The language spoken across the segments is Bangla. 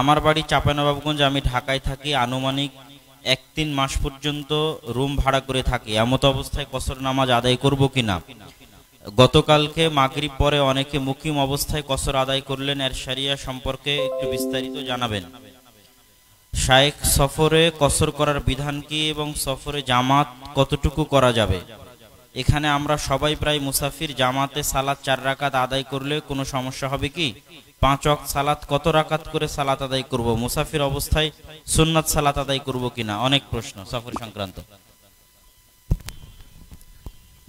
আমার বাড়ি চাপানবাবগঞ্জ আমি ঢাকায় থাকি আনুমানিক এক তিন মাস পর্যন্ত রুম ভাড়া করে থাকি এমতো অবস্থায় কসর নামাজ আদায় করব কিনা গতকালকে মাগরিব পরে অনেকে মুকিম অবস্থায় কসর আদায় করলেন এর সারিয়া সম্পর্কে একটু বিস্তারিত জানাবেন শায়েক সফরে কসর করার বিধান কি এবং সফরে জামাত কতটুকু করা যাবে এখানে আমরা সবাই প্রায় মুসাফির জামাতে সালাদ চার রাকাত আদায় করলে কোনো সমস্যা হবে কি পাঁচ অক সালাত কত রাকাত করে সালাত আদায় করব মুসাফির অবস্থায় সুন্নাত সালাত আদায় করব কিনা অনেক প্রশ্ন সফর সংক্রান্ত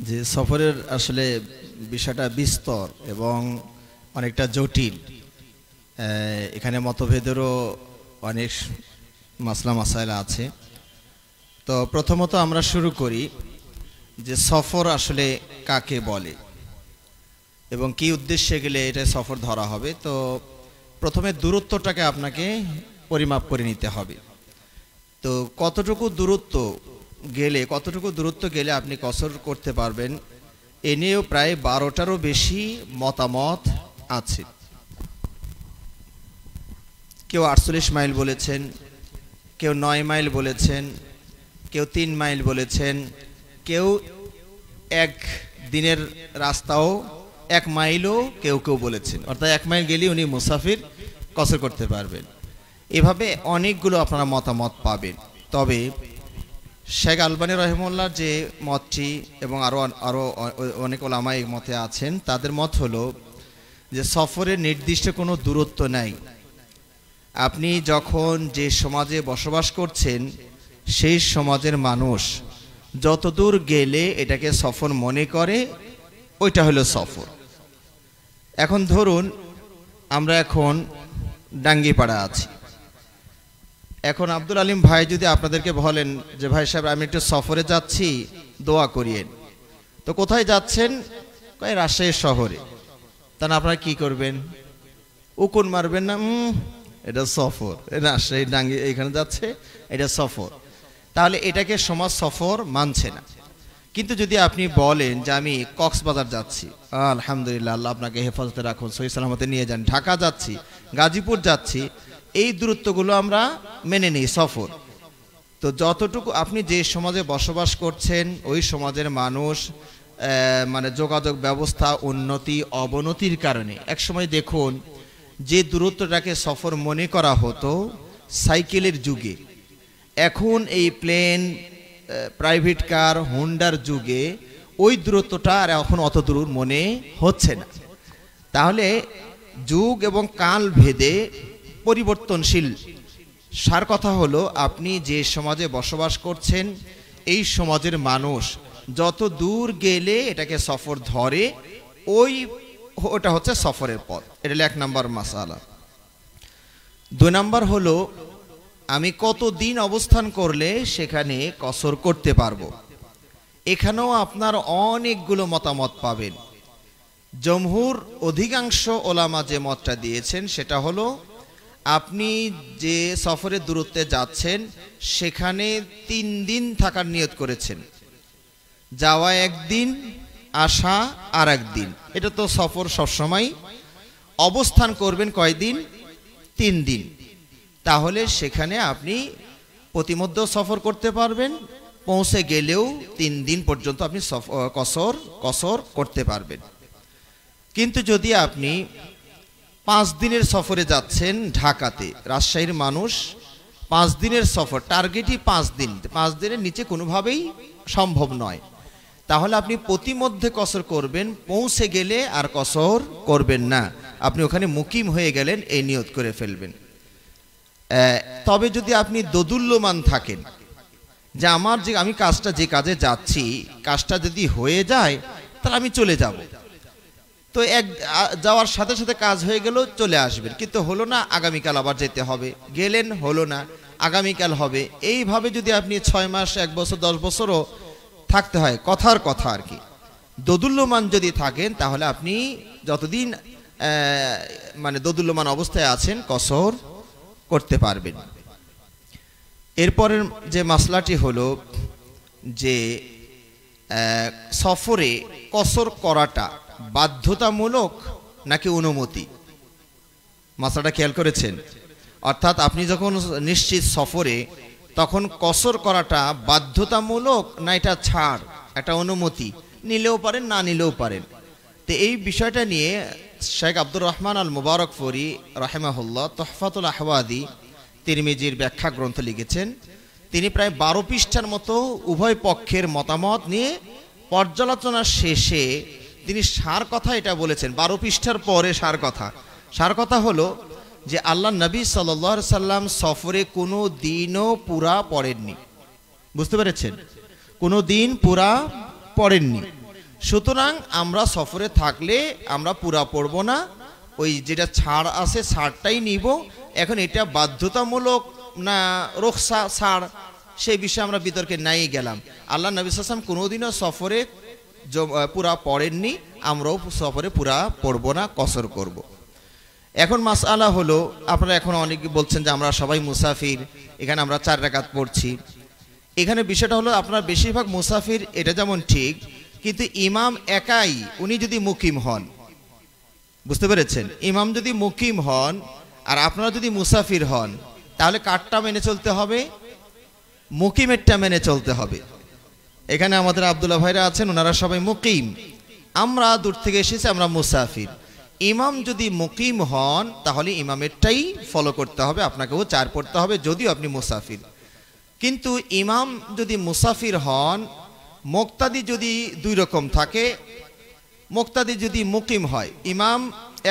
যে সফরের আসলে বিষয়টা বিস্তর এবং অনেকটা জটিল এখানে মতভেদেরও অনেক মাসলা মাসাইলা আছে তো প্রথমত আমরা শুরু করি যে সফর আসলে কাকে বলে এবং কি উদ্দেশ্যে গেলে এটা সফর ধরা হবে তো প্রথমে দূরত্বটাকে আপনাকে পরিমাপ করে নিতে হবে তো কতটুকু দূরত্ব গেলে কতটুকু দূরত্ব গেলে আপনি কসর করতে পারবেন এ নিয়েও প্রায় বারোটারও বেশি মতামত আছে কেউ আটচল্লিশ মাইল বলেছেন কেউ নয় মাইল বলেছেন কেউ তিন মাইল বলেছেন কেউ এক দিনের রাস্তাও এক মাইলও কেউ কেউ বলেছেন অর্থাৎ এক মাইল গেলে উনি মুসাফির কসর করতে পারবেন এভাবে অনেকগুলো আপনারা মতামত পাবেন তবে শেখ আলবানী রহমুল্লার যে মতটি এবং আরও আরও অনেক ওলামা এই মতে আছেন তাদের মত হলো যে সফরের নির্দিষ্ট কোনো দূরত্ব নাই আপনি যখন যে সমাজে বসবাস করছেন সেই সমাজের মানুষ যতদূর গেলে এটাকে সফর মনে করে ওইটা হলো সফর এখন ধরুন আমরা এখন ডাঙ্গিপাড়া আছি এখন আব্দুল আলিম ভাই যদি আপনাদেরকে বলেন যে ভাই সাহেব আমি একটু সফরে যাচ্ছি দোয়া করিয়েন তো কোথায় যাচ্ছেন কয় রাজশাহী শহরে তাহলে আপনারা কি করবেন উকুন মারবেন না এটা সফর রাজশাহী ডাঙ্গি এখানে যাচ্ছে এটা সফর তাহলে এটাকে সমাজ সফর মানছে না কিন্তু যদি আপনি বলেন যে আমি কক্সবাজার যাচ্ছি আলহামদুলিল্লাহ আল্লাহ আপনাকে হেফাজতে রাখুন সহি সালামতে নিয়ে যান ঢাকা যাচ্ছি গাজীপুর যাচ্ছি এই দূরত্বগুলো আমরা মেনে নিই সফর তো যতটুকু আপনি যে সমাজে বসবাস করছেন ওই সমাজের মানুষ মানে যোগাযোগ ব্যবস্থা উন্নতি অবনতির কারণে একসময় দেখুন যে দূরত্বটাকে সফর মনে করা হতো সাইকেলের যুগে এখন এই প্লেন প্রাইভেট কার হোন্ডার যুগে ওই দূরত্বটা আর এখন অত দূর মনে হচ্ছে না তাহলে যুগ এবং কাল ভেদে পরিবর্তনশীল সার কথা হলো আপনি যে সমাজে বসবাস করছেন এই সমাজের মানুষ যত দূর গেলে এটাকে সফর ধরে ওই ওটা হচ্ছে সফরের পথ এটা এক নাম্বার মাসালা দুই নাম্বার হলো আমি কত দিন অবস্থান করলে সেখানে কসর করতে পারবো এখানেও আপনার অনেকগুলো মতামত পাবেন জমহুর অধিকাংশ ওলামা যে মতটা দিয়েছেন সেটা হলো আপনি যে সফরের দূরত্বে যাচ্ছেন সেখানে তিন দিন থাকার নিয়ত করেছেন যাওয়া একদিন আসা আর একদিন এটা তো সফর সবসময় অবস্থান করবেন কয়দিন তিন দিন তাহলে সেখানে আপনি প্রতিমধ্য সফর করতে পারবেন পৌঁছে গেলেও তিন দিন পর্যন্ত আপনি কসর কসর করতে পারবেন কিন্তু যদি আপনি পাঁচ দিনের সফরে যাচ্ছেন ঢাকাতে রাজশাহীর মানুষ পাঁচ দিনের সফর টার্গেটই পাঁচ দিন পাঁচ দিনের নিচে কোনোভাবেই সম্ভব নয় তাহলে আপনি প্রতিমধ্যে কসর করবেন পৌঁছে গেলে আর কসর করবেন না আপনি ওখানে মুকিম হয়ে গেলেন এই নিয়ত করে ফেলবেন তবে যদি আপনি দোদুল্যমান থাকেন যে আমার যে আমি কাজটা যে কাজে যাচ্ছি কাজটা যদি হয়ে যায় তাহলে আমি চলে যাব তো এক যাওয়ার সাথে সাথে কাজ হয়ে গেল চলে আসবেন কিন্তু হলো না আগামীকাল আবার যেতে হবে গেলেন হলো না আগামীকাল হবে এইভাবে যদি আপনি ছয় মাস এক বছর দশ বছরও থাকতে হয় কথার কথা আর কি দোদুল্যমান যদি থাকেন তাহলে আপনি যতদিন মানে দোদুল্যমান অবস্থায় আছেন কসর করতে পারবেন এরপরের যে মাসলাটি হলো যে সফরে কসর করাটা বাধ্যতামূলক নাকি অনুমতি মাসলাটা খেয়াল করেছেন অর্থাৎ আপনি যখন নিশ্চিত সফরে তখন কসর করাটা বাধ্যতামূলক না এটা ছাড় একটা অনুমতি নিলেও পারেন না নিলেও পারেন তো এই বিষয়টা নিয়ে শেখ আব্দুর রহমান আল মুবারক ফরি রাহেমাহুল্লাহ তহফাতুল আহওয়াদি তিরমিজির ব্যাখ্যা গ্রন্থ লিখেছেন তিনি প্রায় বারো পৃষ্ঠার মতো উভয় পক্ষের মতামত নিয়ে পর্যালোচনা শেষে তিনি সার কথা এটা বলেছেন বারো পৃষ্ঠার পরে সার কথা সার কথা হলো যে আল্লাহ নবী সাল্লা সাল্লাম সফরে কোনো দিনও পুরা পড়েননি বুঝতে পেরেছেন কোনো দিন পুরা পড়েননি সুতরাং আমরা সফরে থাকলে আমরা পুরা পড়ব না ওই যেটা ছাড় আছে ছাড়টাই নিব এখন এটা বাধ্যতামূলক না রোকসা ছাড় সেই বিষয়ে আমরা বিতর্কে নাই গেলাম আল্লাহ নবী সাল্লাম কোনোদিনও সফরে পুরা পড়েননি আমরাও সফরে পুরা পড়ব না কসর করব। এখন মাস আলা হলো আপনারা এখন অনেকে বলছেন যে আমরা সবাই মুসাফির এখানে আমরা চার রেখাত পড়ছি এখানে বিষয়টা হলো আপনার বেশিরভাগ মুসাফির এটা যেমন ঠিক কিন্তু ইমাম একাই উনি যদি মুকিম হন বুঝতে পেরেছেন ইমাম যদি মুকিম হন আর আপনারা যদি মুসাফির হন তাহলে কাঠটা মেনে চলতে হবে মুকিমেরটা মেনে চলতে হবে এখানে আমাদের আবদুল্লা ভাইরা আছেন ওনারা সবাই মুকিম আমরা দূর থেকে এসেছি আমরা মুসাফির ইমাম যদি মুকিম হন তাহলে ইমামেরটাই ফলো করতে হবে আপনাকেও চার পড়তে হবে যদিও আপনি মুসাফির কিন্তু ইমাম যদি মুসাফির হন মোক্তাদি যদি দুই রকম থাকে মোক্তাদি যদি মুকিম হয় ইমাম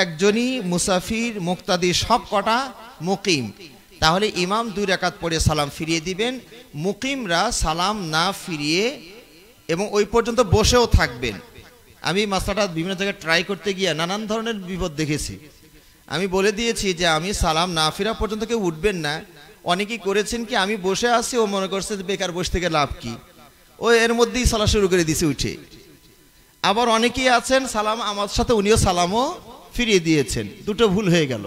একজনই মুসাফির মুক্তাদি সব কটা মুকিম তাহলে ইমাম দুই রেখাত পরে সালাম ফিরিয়ে দিবেন মুকিমরা সালাম না ফিরিয়ে এবং ওই পর্যন্ত বসেও থাকবেন আমি মাস্টারটা বিভিন্ন জায়গায় ট্রাই করতে গিয়ে নানান ধরনের বিপদ দেখেছি আমি বলে দিয়েছি যে আমি সালাম না ফেরা পর্যন্ত কেউ উঠবেন না অনেকেই করেছেন কি আমি বসে আছি ও মনে করছে বেকার বসে থেকে লাভ কী ও এর মধ্যেই সালা শুরু করে দিছে উঠে আবার অনেকেই আছেন সালাম আমার সাথে উনিও সালামও ফিরিয়ে দিয়েছেন দুটো ভুল হয়ে গেল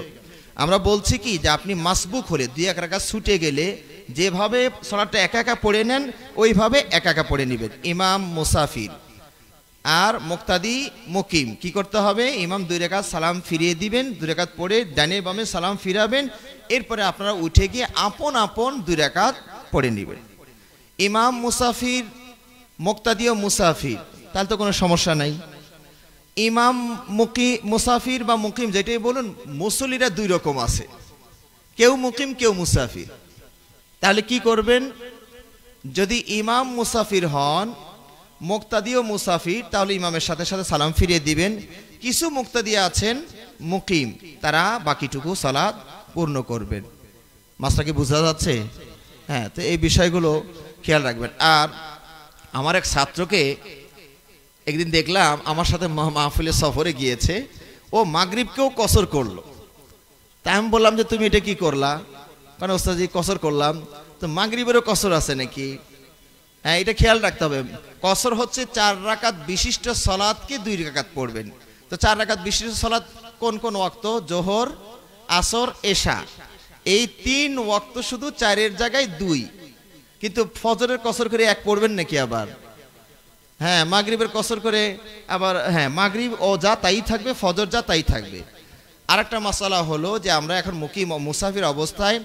আমরা বলছি কি যে আপনি মাসবুক হলে দুই এক রাখা ছুটে গেলে যেভাবে সলাটা একা একা পড়ে নেন ওইভাবে একা একা পড়ে নেবেন ইমাম মুসাফির আর মোক্তাদি মকিম কি করতে হবে ইমাম দুই রেখা সালাম ফিরিয়ে দিবেন দুই রেখাত পড়ে ডানে বামে সালাম ফিরাবেন এরপরে আপনারা উঠে গিয়ে আপন আপন দুই রেখাত পড়ে নেবেন ইমাম মুসাফির মোক্তাদিও মুসাফির তাহলে তো কোনো সমস্যা নাই ইমাম মুকি মুসাফির বা মুকিম যেটাই বলুন মুসলিরা দুই রকম আছে কেউ মুকিম কেউ মুসাফির তাহলে কি করবেন যদি ইমাম মুসাফির হন মুক্তাদিও মুসাফির তাহলে ইমামের সাথে সাথে সালাম ফিরিয়ে দিবেন কিছু মুক্তাদি আছেন মুকিম তারা বাকিটুকু সালাদ পূর্ণ করবেন মাস্টারকে বোঝা যাচ্ছে হ্যাঁ তো এই বিষয়গুলো খেয়াল রাখবেন আর আমার এক ছাত্রকে একদিন দেখলাম আমার সাথে মাহফিলে সফরে গিয়েছে ও মাগরীবকেও কসর করলো তাই আমি বললাম যে তুমি এটা কি করলা কারণ ওস্তাদি কসর করলাম তো মাগরীবেরও কসর আছে নাকি হ্যাঁ এটা খেয়াল রাখতে হবে কসর হচ্ছে চার রাকাত বিশিষ্ট সলাদকে দুই রাকাত পড়বেন তো চার রাকাত বিশিষ্ট সলাদ কোন কোন ওয়াক্ত জোহর আসর এশা এই তিন ওয়াক্ত শুধু চারের জায়গায় দুই কিন্তু ফজরের কসর করে এক পড়বেন নাকি আবার হ্যাঁ মাগরীবের কসর করে আবার হ্যাঁ মাগরীব ও যা তাই থাকবে ফজর যা তাই থাকবে আরেকটা মশালা হলো যে আমরা এখন মুকি মুসাফির অবস্থায়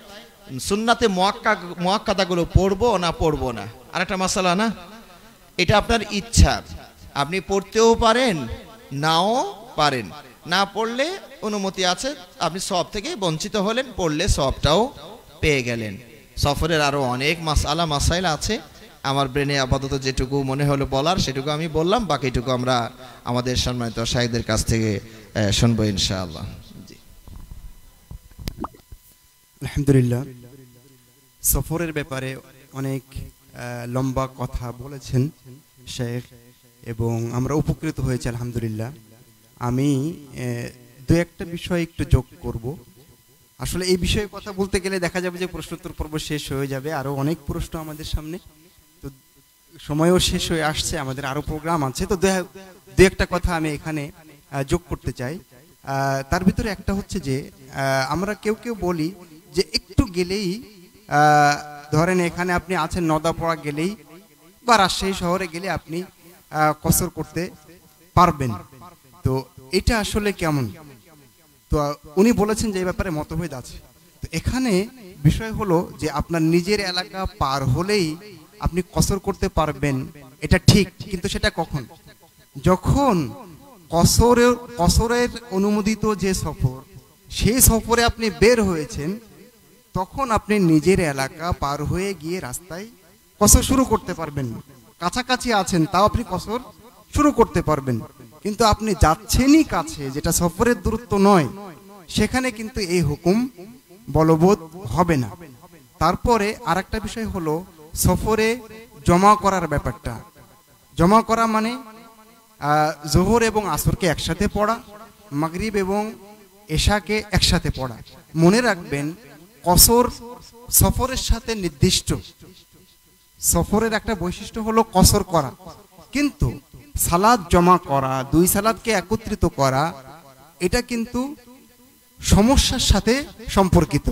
সুন্নাতে মোয়াক্কা মোয়াক্কাদাগুলো পড়বো না পড়বো না আর একটা মশালা না এটা আপনার ইচ্ছা আপনি পড়তেও পারেন নাও পারেন না পড়লে অনুমতি আছে আপনি সব থেকে বঞ্চিত হলেন পড়লে সবটাও পেয়ে গেলেন সফরের আরও অনেক মাস আলা মাসাইল আছে আমার ব্রেনে আপাতত যেটুকু মনে হলো বলার সেটুকু আমি বললাম বাকিটুকু আমরা আমাদের সম্মানিত সাহেবদের কাছ থেকে শুনবো ইনশাআল্লাহ আলহামদুলিল্লাহ সফরের ব্যাপারে অনেক লম্বা কথা বলেছেন শেখ এবং আমরা উপকৃত হয়েছি আলহামদুলিল্লাহ আমি দু একটা বিষয় একটু যোগ করব আসলে এই বিষয়ে কথা বলতে গেলে দেখা যাবে যে প্রশ্নোত্তর পর্ব শেষ হয়ে যাবে আরও অনেক প্রশ্ন আমাদের সামনে তো সময়ও শেষ হয়ে আসছে আমাদের আরও প্রোগ্রাম আছে তো দু একটা কথা আমি এখানে যোগ করতে চাই তার ভিতরে একটা হচ্ছে যে আমরা কেউ কেউ বলি যে একটু গেলেই ধরেন এখানে আপনি আছেন নদাপড়া গেলেই বা রাজশাহী শহরে গেলে আপনি কসর করতে পারবেন তো এটা আসলে কেমন তো উনি বলেছেন যে এই ব্যাপারে মতভেদ আছে তো এখানে বিষয় হলো যে আপনার নিজের এলাকা পার হলেই আপনি কসর করতে পারবেন এটা ঠিক কিন্তু সেটা কখন যখন কসরের কসরের অনুমোদিত যে সফর সেই সফরে আপনি বের হয়েছেন তখন আপনি নিজের এলাকা পার হয়ে গিয়ে রাস্তায় কসর শুরু করতে পারবেন কাছাকাছি আছেন তাও আপনি কসর শুরু করতে পারবেন কিন্তু আপনি যাচ্ছেনই কাছে যেটা সফরের দূরত্ব নয় সেখানে কিন্তু এই হুকুম বলবৎ হবে না তারপরে আর একটা বিষয় হলো সফরে জমা করার ব্যাপারটা জমা করা মানে জোহর এবং আসরকে একসাথে পড়া মাগরিব এবং এশাকে একসাথে পড়া মনে রাখবেন কসর সফরের সাথে নির্দিষ্ট সফরের একটা বৈশিষ্ট্য হলো কসর করা কিন্তু সালাদ জমা করা দুই সালাদকে একত্রিত করা এটা কিন্তু সমস্যার সাথে সম্পর্কিত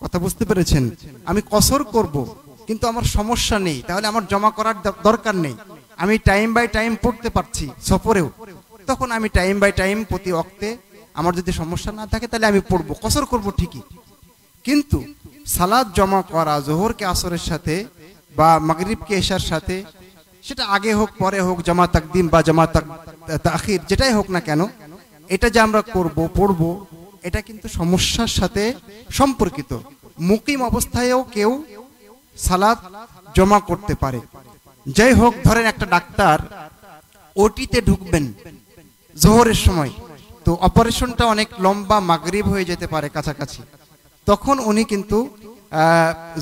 কথা বুঝতে পেরেছেন আমি কসর করব কিন্তু আমার সমস্যা নেই তাহলে আমার জমা করার দরকার নেই আমি টাইম বাই টাইম পড়তে পারছি সফরেও তখন আমি টাইম বাই টাইম প্রতি অক্তে আমার যদি সমস্যা না থাকে তাহলে আমি পড়বো কসর করব ঠিকই কিন্তু সালাদ জমা করা জোহরকে আসরের সাথে বা মাগরীবকে এশার সাথে সেটা আগে হোক পরে হোক জমা তাকদিম বা জমা তাখির যেটাই হোক না কেন এটা যে আমরা করব পড়ব এটা কিন্তু সমস্যার সাথে সম্পর্কিত মুকিম অবস্থায়ও কেউ সালাদ জমা করতে পারে যাই হোক ধরেন একটা ডাক্তার ওটিতে ঢুকবেন জোহরের সময় তো অপারেশনটা অনেক লম্বা মাগরিব হয়ে যেতে পারে কাছাকাছি তখন উনি কিন্তু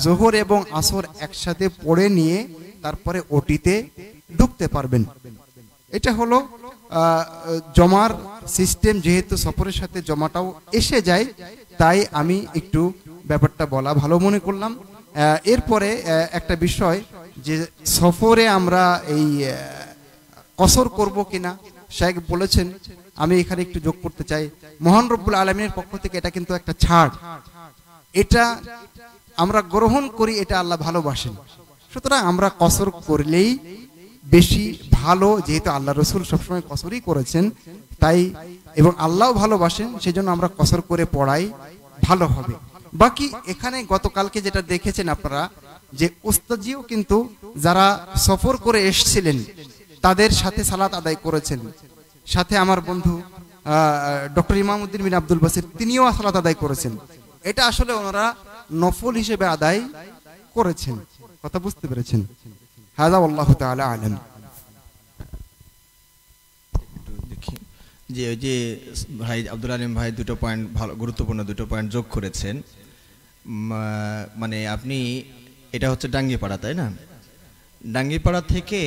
জোহর এবং আসর একসাথে পড়ে নিয়ে তারপরে ওটিতে ঢুকতে পারবেন এটা হলো জমার সিস্টেম যেহেতু সফরের সাথে জমাটাও এসে যায় তাই আমি একটু ব্যাপারটা বলা ভালো মনে করলাম এরপরে একটা বিষয় যে সফরে আমরা এই কসর করব কিনা শেখ বলেছেন আমি এখানে একটু যোগ করতে চাই মহান রব্বুল আলমিনের পক্ষ থেকে এটা কিন্তু একটা ছাড় এটা আমরা গ্রহণ করি এটা আল্লাহ ভালোবাসেন সুতরাং আমরা কসর করলেই বেশি ভালো যেহেতু আল্লাহ রসুল সবসময় কসরই করেছেন তাই এবং আল্লাহ ভালোবাসেন সেজন্য আমরা কসর করে পড়াই ভালো হবে বাকি এখানে গতকালকে যেটা দেখেছেন আপনারা যে উস্তাজিও কিন্তু যারা সফর করে এসছিলেন তাদের সাথে সালাত আদায় করেছেন সাথে আমার বন্ধু ডক্টর ইমামউদ্দিন বিন আব্দুল বাসির তিনিও সালাত আদায় করেছেন এটা আসলে ওনারা নফল হিসেবে আদায় করেছেন কথা বুঝতে পেরেছেন হাজা আল্লাহ তালা আলম যে ওই যে ভাই আব্দুল আলিম ভাই দুটো পয়েন্ট ভালো গুরুত্বপূর্ণ দুটো পয়েন্ট যোগ করেছেন মানে আপনি এটা হচ্ছে ডাঙ্গিপাড়া তাই না ডাঙ্গিপাড়া থেকে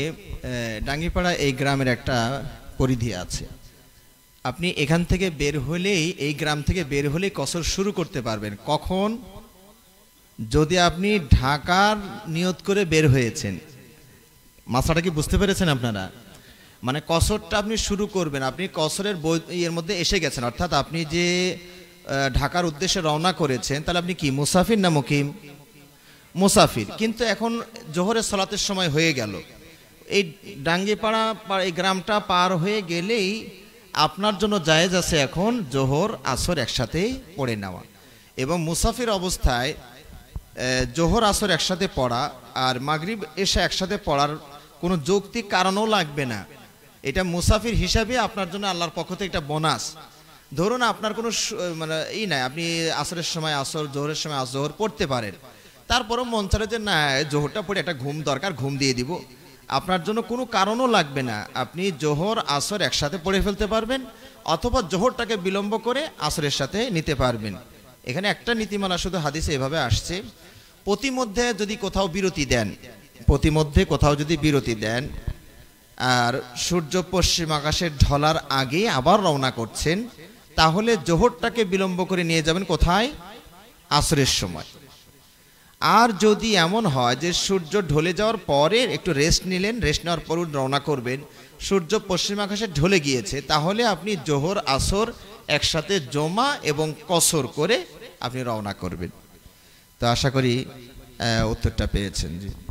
ডাঙ্গিপাড়া এই গ্রামের একটা পরিধি আছে আপনি এখান থেকে বের হলেই এই গ্রাম থেকে বের হলেই কসর শুরু করতে পারবেন কখন যদি আপনি ঢাকার নিয়ত করে বের হয়েছেন মাসাটা কি বুঝতে পেরেছেন আপনারা মানে কসরটা আপনি শুরু করবেন আপনি কসরের বই এর মধ্যে এসে গেছেন অর্থাৎ আপনি যে ঢাকার উদ্দেশ্যে রওনা করেছেন তাহলে আপনি কি মুসাফির না মুকিম মুসাফির কিন্তু এখন জোহরের সলাতের সময় হয়ে গেল এই ডাঙ্গিপাড়া এই গ্রামটা পার হয়ে গেলেই আপনার জন্য জায়েজ আছে এখন জোহর আসর একসাথেই পড়ে নেওয়া এবং মুসাফির অবস্থায় জোহর আসর একসাথে পড়া আর মাগরিব এসে একসাথে পড়ার কোনো যৌক্তিক কারণও লাগবে না এটা মুসাফির হিসাবে আপনার জন্য আল্লাহর পক্ষ থেকে একটা বোনাস ধরুন আপনার কোনো মানে এই নাই আপনি আসরের সময় আসর জোহরের সময় জোহর পড়তে পারেন তারপরও মন চলে যে না জোহরটা পড়ে একটা ঘুম দরকার ঘুম দিয়ে দিব আপনার জন্য কোনো কারণও লাগবে না আপনি জোহর আসর একসাথে পড়ে ফেলতে পারবেন অথবা জোহরটাকে বিলম্ব করে আসরের সাথে নিতে পারবেন এখানে একটা নীতিমালা শুধু হাদিসে এভাবে আসছে প্রতিমধ্যে যদি কোথাও বিরতি দেন প্রতিমধ্যে কোথাও যদি বিরতি দেন আর সূর্য পশ্চিম আকাশে ঢলার আগে আবার রওনা করছেন তাহলে জোহরটাকে বিলম্ব করে নিয়ে যাবেন কোথায় আসরের সময় আর যদি এমন হয় যে সূর্য ঢলে যাওয়ার পরে একটু রেস্ট নিলেন রেস্ট নেওয়ার পরও রওনা করবেন সূর্য পশ্চিম আকাশে ঢলে গিয়েছে তাহলে আপনি জোহর আসর একসাথে জমা এবং কসর করে আপনি রওনা করবেন তো আশা করি উত্তরটা পেয়েছেন জি